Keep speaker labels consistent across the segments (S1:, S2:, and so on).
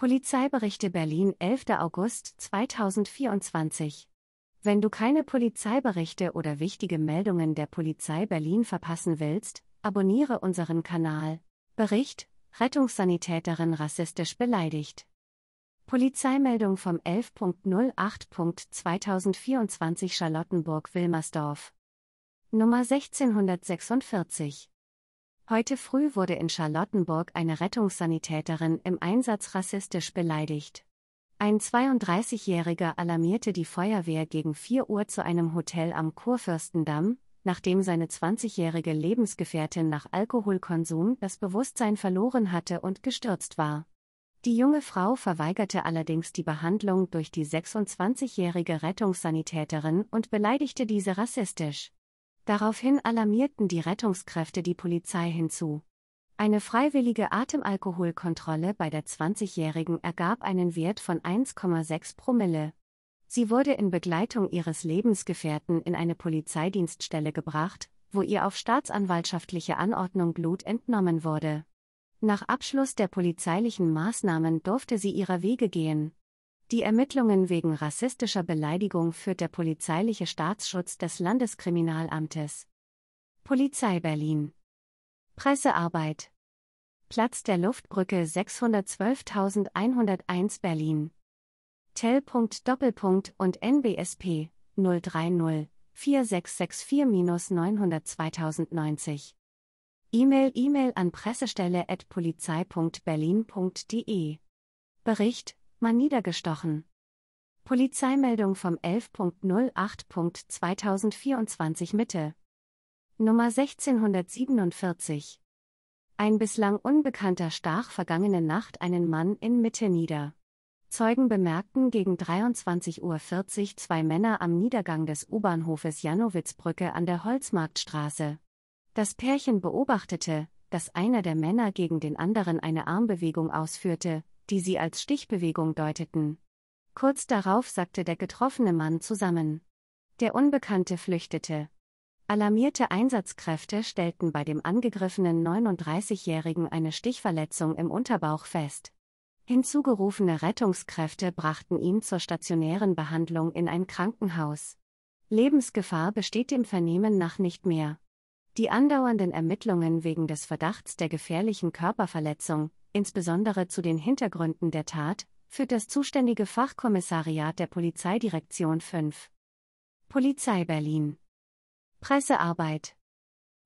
S1: Polizeiberichte Berlin 11. August 2024 Wenn du keine Polizeiberichte oder wichtige Meldungen der Polizei Berlin verpassen willst, abonniere unseren Kanal. Bericht Rettungssanitäterin rassistisch beleidigt. Polizeimeldung vom 11.08.2024 Charlottenburg-Wilmersdorf. Nummer 1646. Heute früh wurde in Charlottenburg eine Rettungssanitäterin im Einsatz rassistisch beleidigt. Ein 32-Jähriger alarmierte die Feuerwehr gegen 4 Uhr zu einem Hotel am Kurfürstendamm, nachdem seine 20-jährige Lebensgefährtin nach Alkoholkonsum das Bewusstsein verloren hatte und gestürzt war. Die junge Frau verweigerte allerdings die Behandlung durch die 26-jährige Rettungssanitäterin und beleidigte diese rassistisch. Daraufhin alarmierten die Rettungskräfte die Polizei hinzu. Eine freiwillige Atemalkoholkontrolle bei der 20-Jährigen ergab einen Wert von 1,6 Promille. Sie wurde in Begleitung ihres Lebensgefährten in eine Polizeidienststelle gebracht, wo ihr auf staatsanwaltschaftliche Anordnung Blut entnommen wurde. Nach Abschluss der polizeilichen Maßnahmen durfte sie ihrer Wege gehen. Die Ermittlungen wegen rassistischer Beleidigung führt der polizeiliche Staatsschutz des Landeskriminalamtes. Polizei Berlin. Pressearbeit. Platz der Luftbrücke 612.101 Berlin. Tel. Doppelpunkt und NBSP 030 4664-900 2090. E-Mail E-Mail an pressestelle.polizei.berlin.de. Bericht man niedergestochen. Polizeimeldung vom 11.08.2024 Mitte. Nummer 1647. Ein bislang unbekannter stach vergangene Nacht einen Mann in Mitte nieder. Zeugen bemerkten gegen 23.40 Uhr zwei Männer am Niedergang des U-Bahnhofes Janowitzbrücke an der Holzmarktstraße. Das Pärchen beobachtete, dass einer der Männer gegen den anderen eine Armbewegung ausführte, die sie als Stichbewegung deuteten. Kurz darauf sackte der getroffene Mann zusammen. Der Unbekannte flüchtete. Alarmierte Einsatzkräfte stellten bei dem angegriffenen 39-Jährigen eine Stichverletzung im Unterbauch fest. Hinzugerufene Rettungskräfte brachten ihn zur stationären Behandlung in ein Krankenhaus. Lebensgefahr besteht dem Vernehmen nach nicht mehr. Die andauernden Ermittlungen wegen des Verdachts der gefährlichen Körperverletzung, insbesondere zu den Hintergründen der Tat, führt das zuständige Fachkommissariat der Polizeidirektion 5. Polizei Berlin. Pressearbeit.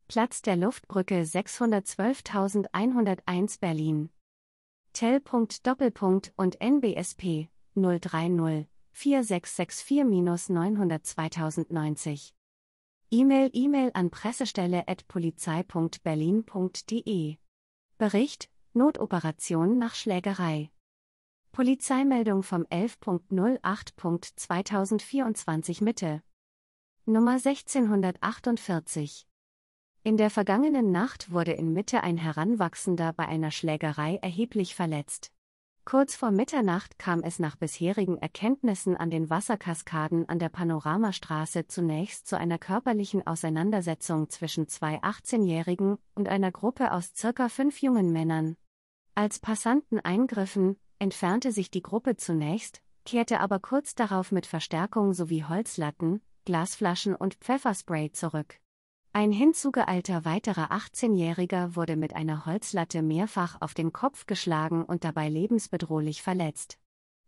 S1: Platz der Luftbrücke 612.101 Berlin. Tel. Doppelpunkt und NBSP 030 4664-902090. E-Mail E-Mail an pressestelle.polizei.berlin.de. Bericht Notoperation nach Schlägerei. Polizeimeldung vom 11.08.2024 Mitte. Nummer 1648. In der vergangenen Nacht wurde in Mitte ein Heranwachsender bei einer Schlägerei erheblich verletzt. Kurz vor Mitternacht kam es nach bisherigen Erkenntnissen an den Wasserkaskaden an der Panoramastraße zunächst zu einer körperlichen Auseinandersetzung zwischen zwei 18-Jährigen und einer Gruppe aus circa fünf jungen Männern. Als Passanten eingriffen, entfernte sich die Gruppe zunächst, kehrte aber kurz darauf mit Verstärkung sowie Holzlatten, Glasflaschen und Pfefferspray zurück. Ein hinzugealter weiterer 18-Jähriger wurde mit einer Holzlatte mehrfach auf den Kopf geschlagen und dabei lebensbedrohlich verletzt.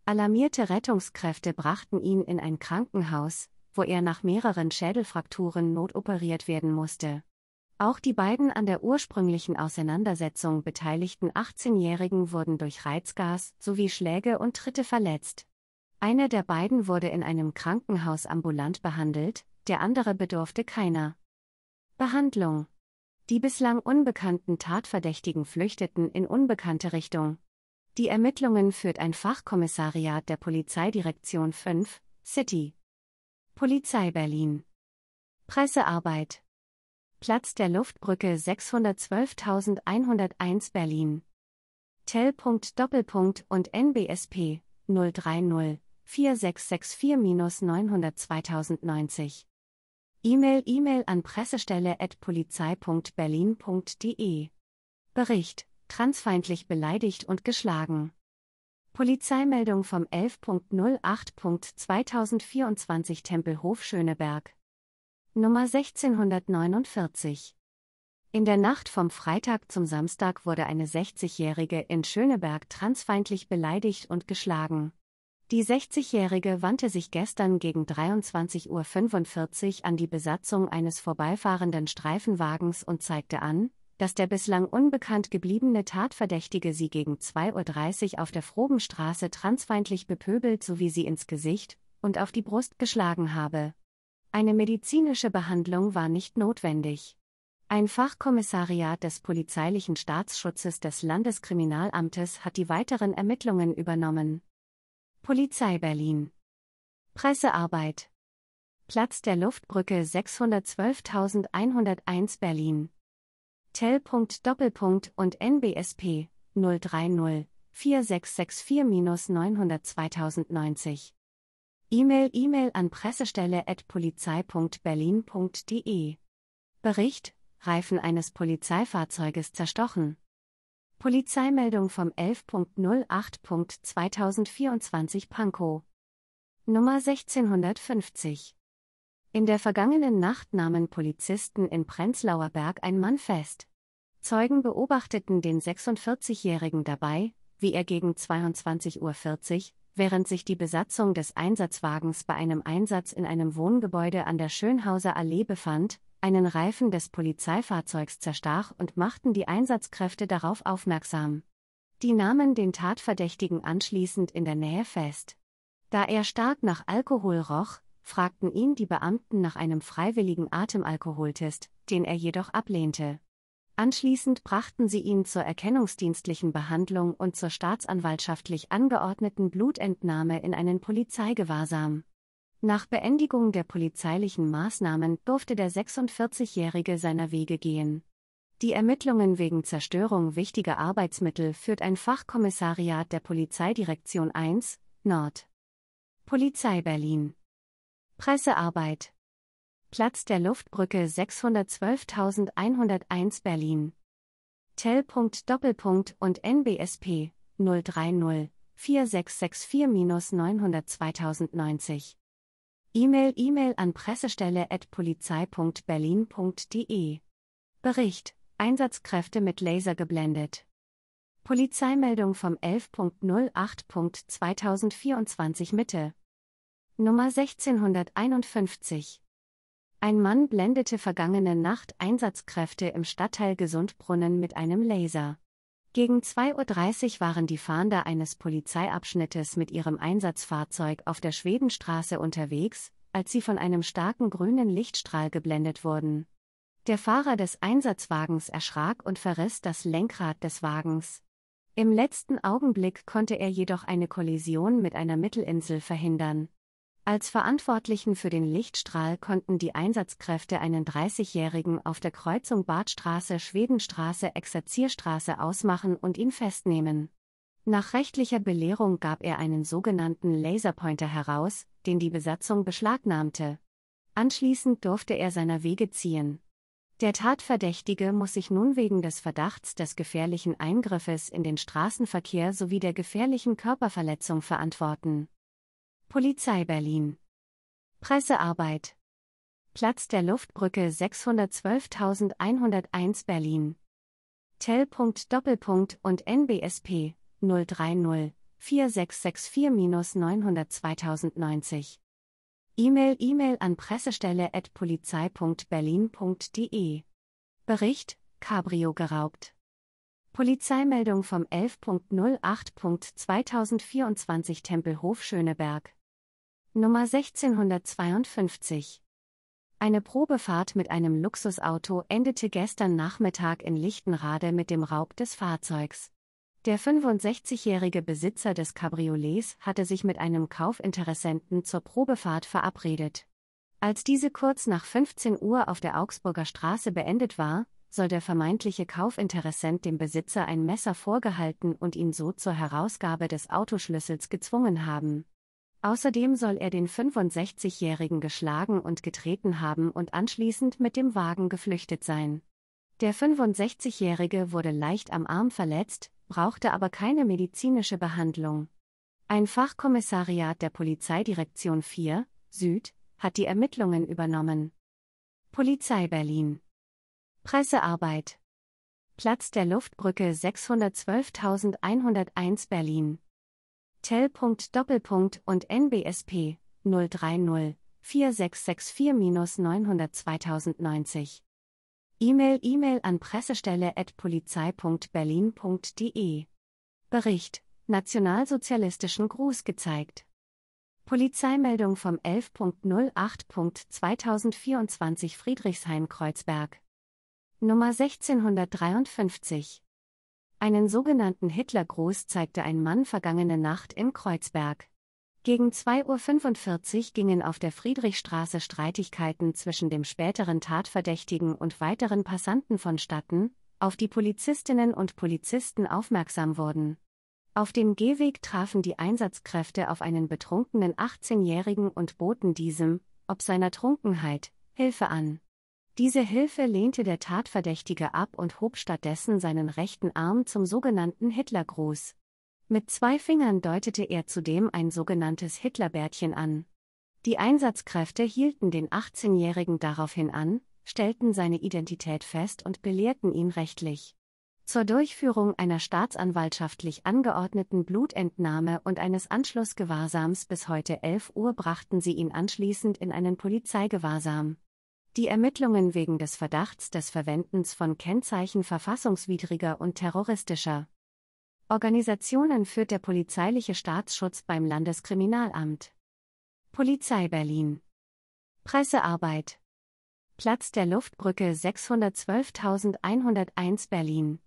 S1: Alarmierte Rettungskräfte brachten ihn in ein Krankenhaus, wo er nach mehreren Schädelfrakturen notoperiert werden musste. Auch die beiden an der ursprünglichen Auseinandersetzung beteiligten 18-Jährigen wurden durch Reizgas sowie Schläge und Tritte verletzt. Einer der beiden wurde in einem Krankenhaus ambulant behandelt, der andere bedurfte keiner. Behandlung Die bislang unbekannten Tatverdächtigen flüchteten in unbekannte Richtung. Die Ermittlungen führt ein Fachkommissariat der Polizeidirektion 5, City. Polizei Berlin. Pressearbeit Platz der Luftbrücke 612.101 Berlin. Doppelpunkt und NBSP 030 4664-902090. E-Mail E-Mail an pressestelle.polizei.berlin.de. Bericht: Transfeindlich beleidigt und geschlagen. Polizeimeldung vom 11.08.2024 Tempelhof Schöneberg. Nummer 1649. In der Nacht vom Freitag zum Samstag wurde eine 60-Jährige in Schöneberg transfeindlich beleidigt und geschlagen. Die 60-Jährige wandte sich gestern gegen 23.45 Uhr an die Besatzung eines vorbeifahrenden Streifenwagens und zeigte an, dass der bislang unbekannt gebliebene Tatverdächtige sie gegen 2.30 Uhr auf der Frobenstraße transfeindlich bepöbelt sowie sie ins Gesicht und auf die Brust geschlagen habe. Eine medizinische Behandlung war nicht notwendig. Ein Fachkommissariat des polizeilichen Staatsschutzes des Landeskriminalamtes hat die weiteren Ermittlungen übernommen. Polizei Berlin Pressearbeit Platz der Luftbrücke 612.101 Berlin Tell. Doppelpunkt und NBSP 030 4664-900 2090 E-Mail E-Mail an pressestelle.polizei.berlin.de. Bericht: Reifen eines Polizeifahrzeuges zerstochen. Polizeimeldung vom 11.08.2024 Pankow. Nummer 1650. In der vergangenen Nacht nahmen Polizisten in Prenzlauer Berg ein Mann fest. Zeugen beobachteten den 46-Jährigen dabei, wie er gegen 22.40 Uhr während sich die Besatzung des Einsatzwagens bei einem Einsatz in einem Wohngebäude an der Schönhauser Allee befand, einen Reifen des Polizeifahrzeugs zerstach und machten die Einsatzkräfte darauf aufmerksam. Die nahmen den Tatverdächtigen anschließend in der Nähe fest. Da er stark nach Alkohol roch, fragten ihn die Beamten nach einem freiwilligen Atemalkoholtest, den er jedoch ablehnte. Anschließend brachten sie ihn zur erkennungsdienstlichen Behandlung und zur staatsanwaltschaftlich angeordneten Blutentnahme in einen Polizeigewahrsam. Nach Beendigung der polizeilichen Maßnahmen durfte der 46-Jährige seiner Wege gehen. Die Ermittlungen wegen Zerstörung wichtiger Arbeitsmittel führt ein Fachkommissariat der Polizeidirektion 1, Nord. Polizei Berlin. Pressearbeit Platz der Luftbrücke 612.101 Berlin. Tel.Doppelpunkt und NBSP 030 4664-902090. E-Mail E-Mail an pressestelle@polizei.berlin.de. Bericht: Einsatzkräfte mit Laser geblendet. Polizeimeldung vom 11.08.2024 Mitte. Nummer 1651. Ein Mann blendete vergangene Nacht Einsatzkräfte im Stadtteil Gesundbrunnen mit einem Laser. Gegen 2.30 Uhr waren die Fahnder eines Polizeiabschnittes mit ihrem Einsatzfahrzeug auf der Schwedenstraße unterwegs, als sie von einem starken grünen Lichtstrahl geblendet wurden. Der Fahrer des Einsatzwagens erschrak und verriss das Lenkrad des Wagens. Im letzten Augenblick konnte er jedoch eine Kollision mit einer Mittelinsel verhindern. Als Verantwortlichen für den Lichtstrahl konnten die Einsatzkräfte einen 30-Jährigen auf der Kreuzung Badstraße-Schwedenstraße-Exerzierstraße ausmachen und ihn festnehmen. Nach rechtlicher Belehrung gab er einen sogenannten Laserpointer heraus, den die Besatzung beschlagnahmte. Anschließend durfte er seiner Wege ziehen. Der Tatverdächtige muss sich nun wegen des Verdachts des gefährlichen Eingriffes in den Straßenverkehr sowie der gefährlichen Körperverletzung verantworten. Polizei Berlin. Pressearbeit. Platz der Luftbrücke 612.101 Berlin. Tel. Doppelpunkt und NBSP 030 4664-902090. E-Mail E-Mail an pressestelle@polizei.berlin.de. Bericht: Cabrio geraubt. Polizeimeldung vom 11.08.2024 Tempelhof Schöneberg. Nummer 1652. Eine Probefahrt mit einem Luxusauto endete gestern Nachmittag in Lichtenrade mit dem Raub des Fahrzeugs. Der 65-jährige Besitzer des Cabriolets hatte sich mit einem Kaufinteressenten zur Probefahrt verabredet. Als diese kurz nach 15 Uhr auf der Augsburger Straße beendet war, soll der vermeintliche Kaufinteressent dem Besitzer ein Messer vorgehalten und ihn so zur Herausgabe des Autoschlüssels gezwungen haben. Außerdem soll er den 65-Jährigen geschlagen und getreten haben und anschließend mit dem Wagen geflüchtet sein. Der 65-Jährige wurde leicht am Arm verletzt, brauchte aber keine medizinische Behandlung. Ein Fachkommissariat der Polizeidirektion 4, Süd, hat die Ermittlungen übernommen. Polizei Berlin. Pressearbeit. Platz der Luftbrücke 612.101 Berlin tel. Doppelpunkt und NBSP 030 4664-900 2090. E-Mail E-Mail an pressestelle@polizei.berlin.de. Bericht: Nationalsozialistischen Gruß gezeigt. Polizeimeldung vom 11.08.2024 Friedrichshain-Kreuzberg. Nummer 1653. Einen sogenannten Hitlergruß zeigte ein Mann vergangene Nacht in Kreuzberg. Gegen 2.45 Uhr gingen auf der Friedrichstraße Streitigkeiten zwischen dem späteren Tatverdächtigen und weiteren Passanten vonstatten, auf die Polizistinnen und Polizisten aufmerksam wurden. Auf dem Gehweg trafen die Einsatzkräfte auf einen betrunkenen 18-Jährigen und boten diesem, ob seiner Trunkenheit, Hilfe an. Diese Hilfe lehnte der Tatverdächtige ab und hob stattdessen seinen rechten Arm zum sogenannten Hitlergruß. Mit zwei Fingern deutete er zudem ein sogenanntes Hitlerbärtchen an. Die Einsatzkräfte hielten den 18-Jährigen daraufhin an, stellten seine Identität fest und belehrten ihn rechtlich. Zur Durchführung einer staatsanwaltschaftlich angeordneten Blutentnahme und eines Anschlussgewahrsams bis heute 11 Uhr brachten sie ihn anschließend in einen Polizeigewahrsam. Die Ermittlungen wegen des Verdachts des Verwendens von Kennzeichen verfassungswidriger und terroristischer Organisationen führt der polizeiliche Staatsschutz beim Landeskriminalamt. Polizei Berlin. Pressearbeit. Platz der Luftbrücke 612.101 Berlin.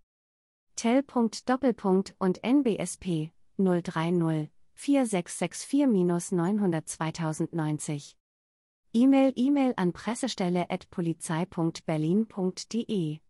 S1: Tell. Doppelpunkt und NBSP 030 4664-900 2090. E-Mail E-Mail an pressestelle.polizei.berlin.de